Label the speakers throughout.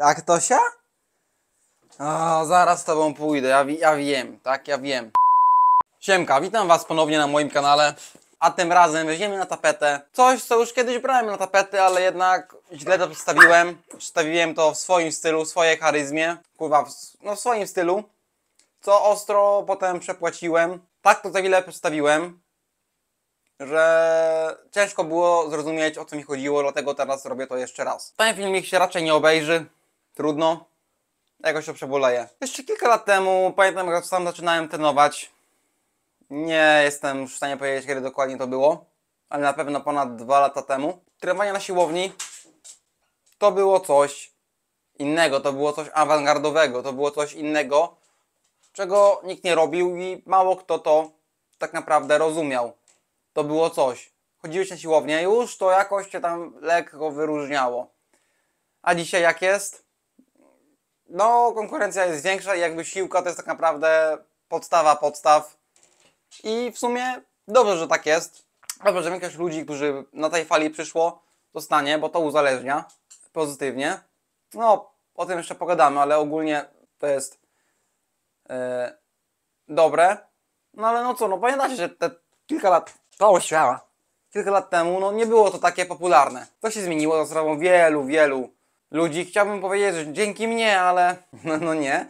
Speaker 1: Tak, Tosia? O, zaraz z tobą pójdę, ja, ja wiem, tak, ja wiem. Siemka, witam was ponownie na moim kanale. A tym razem weźmiemy na tapetę coś, co już kiedyś brałem na tapety, ale jednak źle to przedstawiłem. Przedstawiłem to w swoim stylu, w swojej charyzmie. Kurwa, w, no w swoim stylu. Co ostro potem przepłaciłem. Tak to za wiele przedstawiłem, że ciężko było zrozumieć o co mi chodziło, dlatego teraz robię to jeszcze raz. Ten filmik się raczej nie obejrzy, trudno. Jakoś to przeboleję. Jeszcze kilka lat temu, pamiętam jak sam zaczynałem trenować. Nie jestem w stanie powiedzieć, kiedy dokładnie to było, ale na pewno ponad dwa lata temu. Trenowanie na siłowni to było coś innego, to było coś awangardowego, to było coś innego, czego nikt nie robił i mało kto to tak naprawdę rozumiał. To było coś. Chodziłeś na siłownię, już to jakoś się tam lekko wyróżniało. A dzisiaj jak jest? no, konkurencja jest większa i jakby siłka to jest tak naprawdę podstawa podstaw. I w sumie dobrze, że tak jest. Dobrze, że większość ludzi, którzy na tej fali przyszło, stanie bo to uzależnia pozytywnie. No, o tym jeszcze pogadamy, ale ogólnie to jest yy, dobre. No ale no co, no pamiętacie, że te kilka lat, to świata, kilka lat temu, no nie było to takie popularne. To się zmieniło za sprawą wielu, wielu ludzi. Chciałbym powiedzieć, że dzięki mnie, ale no, no nie.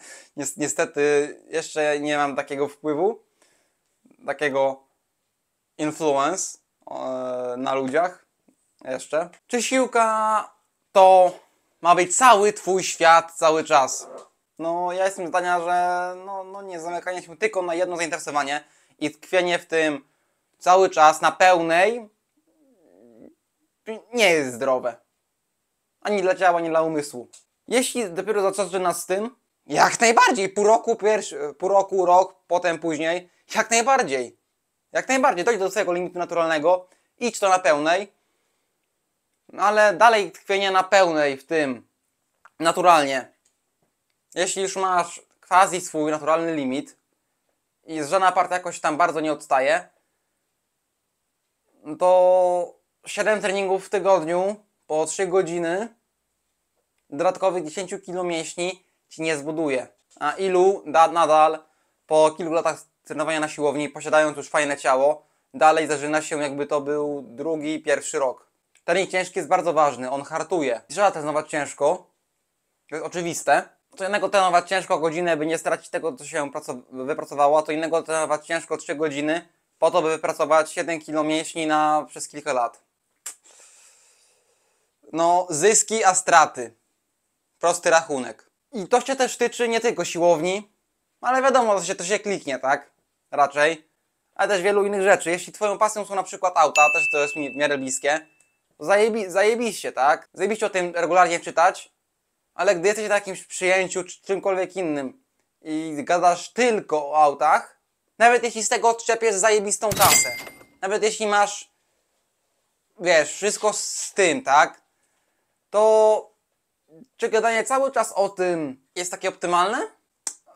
Speaker 1: Niestety jeszcze nie mam takiego wpływu, takiego influence e, na ludziach jeszcze. Czy siłka to ma być cały twój świat cały czas? No ja jestem zdania, że no, no nie zamykanie się tylko na jedno zainteresowanie i tkwienie w tym cały czas na pełnej nie jest zdrowe ani dla ciała, ani dla umysłu. Jeśli dopiero zaczniesz nas z tym, jak najbardziej, pół roku, pierwszy, pół roku, rok, potem później, jak najbardziej. Jak najbardziej, dojdź do swojego limitu naturalnego, idź to na pełnej, no ale dalej tkwienie na pełnej w tym, naturalnie. Jeśli już masz quasi swój naturalny limit i żadna partia jakoś tam bardzo nie odstaje, no to 7 treningów w tygodniu po 3 godziny dodatkowych 10 kg mięśni Ci nie zbuduje. A ilu da, nadal po kilku latach trenowania na siłowni, posiadając już fajne ciało, dalej zażyna się jakby to był drugi, pierwszy rok. Trening ciężki jest bardzo ważny, on hartuje. Trzeba trenować ciężko, to jest oczywiste. Co innego trenować ciężko godzinę, by nie stracić tego, co się wypracowało, a co innego trenować ciężko 3 godziny, po to, by wypracować 7 kg mięśni na przez kilka lat no, zyski, a straty. Prosty rachunek. I to się też tyczy nie tylko siłowni, ale wiadomo, to się, to się kliknie, tak? Raczej. Ale też wielu innych rzeczy. Jeśli twoją pasją są na przykład auta, też to jest mi w miarę bliskie, zajebi zajebiście, tak? Zajebiście o tym regularnie czytać, ale gdy jesteś na jakimś przyjęciu czy czymkolwiek innym i gadasz tylko o autach, nawet jeśli z tego odczepiesz zajebistą kasę, nawet jeśli masz, wiesz, wszystko z tym, tak? to czy gadanie cały czas o tym jest takie optymalne?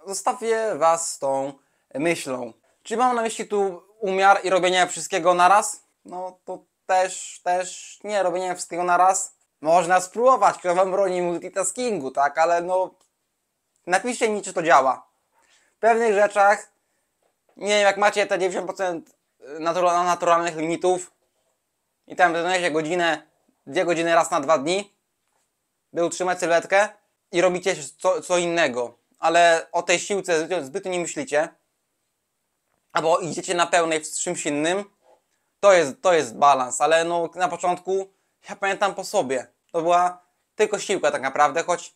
Speaker 1: Zostawię Was z tą myślą. Czy mam na myśli tu umiar i robienie wszystkiego naraz? No to też, też nie, robienie wszystkiego naraz. Można spróbować, kto Wam broni multitaskingu, tak? Ale no, napiszcie mi, czy to działa. W pewnych rzeczach, nie wiem, jak macie te 90% y, naturalnych limitów i tam wynajdziecie godzinę, dwie godziny raz na dwa dni, by utrzymać sylwetkę i robicie co, co innego. Ale o tej siłce zbyt nie myślicie, albo idziecie na pełnej w czymś innym, to jest, to jest balans. Ale no, na początku, ja pamiętam po sobie, to była tylko siłka tak naprawdę, choć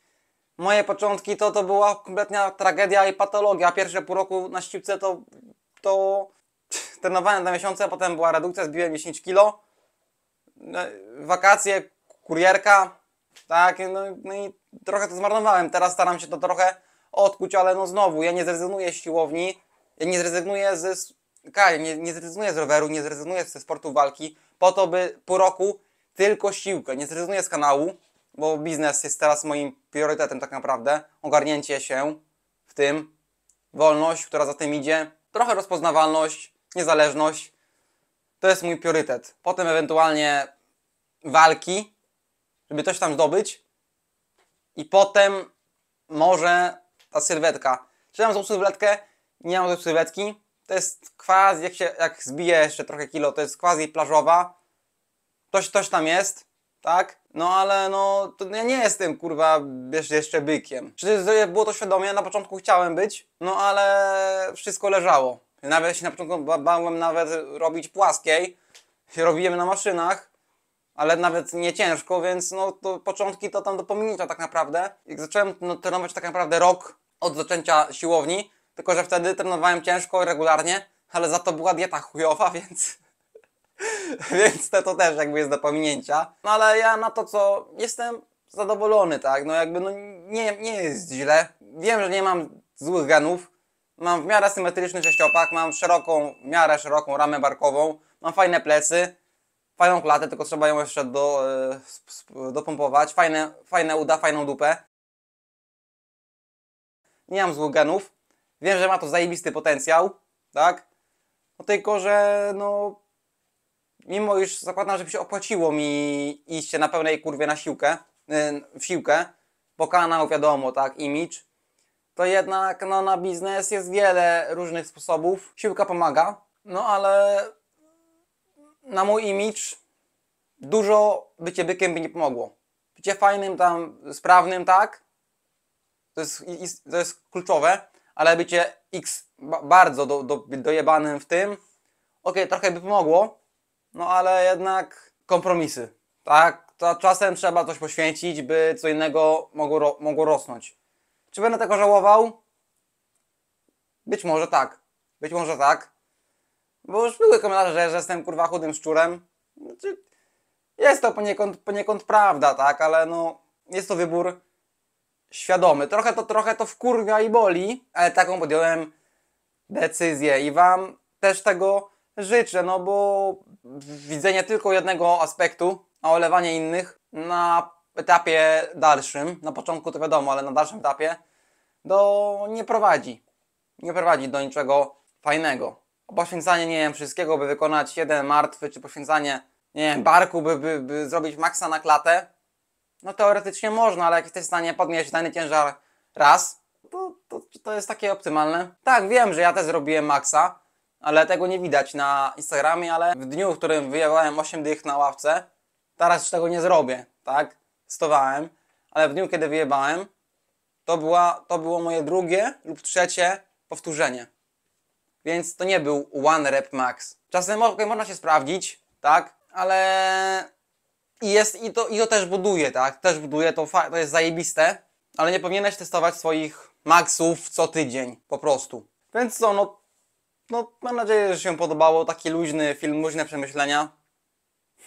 Speaker 1: moje początki to, to była kompletna tragedia i patologia. Pierwsze pół roku na siłce to, to trenowałem na miesiące, potem była redukcja, zbiłem 10 kilo, no, wakacje, kurierka, tak, no, no i trochę to zmarnowałem. Teraz staram się to trochę odkuć, ale no znowu, ja nie zrezygnuję z siłowni, ja nie zrezygnuję z Kaj, nie, nie zrezygnuję z roweru, nie zrezygnuję ze sportu walki, po to, by po roku tylko siłkę, nie zrezygnuję z kanału, bo biznes jest teraz moim priorytetem tak naprawdę, ogarnięcie się w tym, wolność, która za tym idzie, trochę rozpoznawalność, niezależność, to jest mój priorytet. Potem ewentualnie walki, żeby coś tam zdobyć i potem może ta sylwetka. Czy mam złą sylwetkę? Nie mam złej sylwetki. To jest quasi, jak, się, jak zbije jeszcze trochę kilo, to jest quasi plażowa. Coś, coś tam jest, tak? No ale no, to ja nie jestem kurwa jeszcze bykiem. Czy było to świadomie? Na początku chciałem być, no ale wszystko leżało. Nawet się na początku bałem nawet robić płaskiej. Robiłem na maszynach, ale nawet nie ciężko, więc no to początki to tam do pominięcia tak naprawdę. Jak zacząłem no, trenować tak naprawdę rok od zaczęcia siłowni, tylko że wtedy trenowałem ciężko, i regularnie, ale za to była dieta chujowa, więc... więc to, to też jakby jest do pominięcia. No ale ja na to, co jestem zadowolony, tak, no jakby no nie, nie jest źle. Wiem, że nie mam złych genów, mam w miarę symetryczny sześciopak, mam szeroką, w miarę szeroką ramę barkową, mam fajne plecy, Fajną klatę, tylko trzeba ją jeszcze do, e, dopompować. Fajne, fajne uda, fajną dupę. Nie mam złych genów. Wiem, że ma to zajebisty potencjał, tak? No tylko, że no... Mimo iż zakładam, żeby się opłaciło mi iść na pełnej kurwie na siłkę, e, w siłkę, bo kanał wiadomo, tak, image, to jednak no, na biznes jest wiele różnych sposobów. Siłka pomaga, no ale na mój imidż dużo bycie bykiem by nie pomogło. Bycie fajnym tam, sprawnym, tak? To jest, to jest kluczowe, ale bycie X bardzo do, do, dojebanym w tym, okej, okay, trochę by pomogło, no ale jednak kompromisy, tak? To czasem trzeba coś poświęcić, by co innego mogło, mogło rosnąć. Czy będę tego żałował? Być może tak. Być może tak. Bo już były komentarze, że, że jestem kurwa chudym szczurem. Znaczy, jest to poniekąd, poniekąd prawda, tak, ale no jest to wybór świadomy. Trochę to, trochę to wkurwia i boli, ale taką podjąłem decyzję i Wam też tego życzę, no bo widzenie tylko jednego aspektu, a olewanie innych na etapie dalszym, na początku to wiadomo, ale na dalszym etapie, do nie prowadzi. Nie prowadzi do niczego fajnego poświęcanie, nie wiem, wszystkiego, by wykonać jeden martwy, czy poświęcanie, nie wiem, barku, by, by, by zrobić maksa na klatę, no teoretycznie można, ale jak jesteś w stanie podnieść dany ciężar raz, to, to, to jest takie optymalne. Tak, wiem, że ja też zrobiłem maksa, ale tego nie widać na Instagramie, ale w dniu, w którym wyjechałem 8 dych na ławce, teraz już tego nie zrobię, tak? Stowałem, ale w dniu, kiedy wyjebałem, to, była, to było moje drugie lub trzecie powtórzenie więc to nie był one rep max. Czasem okay, można się sprawdzić, tak, ale i, jest, i, to, i to też buduje, tak, też buduje, to, to jest zajebiste, ale nie powinieneś testować swoich maxów co tydzień, po prostu. Więc co, no, no mam nadzieję, że się podobało, taki luźny film, luźne przemyślenia.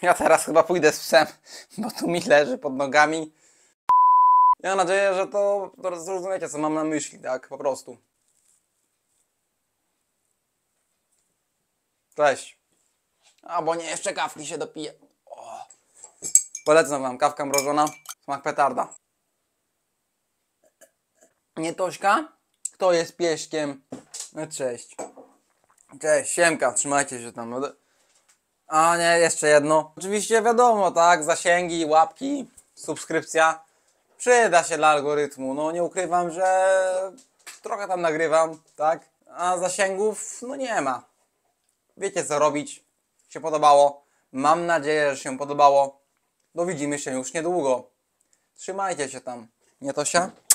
Speaker 1: Ja teraz chyba pójdę z psem, bo tu mi leży pod nogami. Ja mam nadzieję, że to, to zrozumiecie, co mam na myśli, tak, po prostu. Cześć. A bo nie, jeszcze kawki się dopije. O. Polecam Wam kawka mrożona, smak petarda. Nie Tośka? Kto jest pieśkiem? No cześć. Cześć, siemka, trzymajcie się tam. A nie, jeszcze jedno. Oczywiście wiadomo, tak, zasięgi, łapki, subskrypcja. Przyda się dla algorytmu. No nie ukrywam, że trochę tam nagrywam, tak? A zasięgów no nie ma. Wiecie co robić. Się podobało. Mam nadzieję, że się podobało. Do widzimy się już niedługo. Trzymajcie się tam. Nie to się?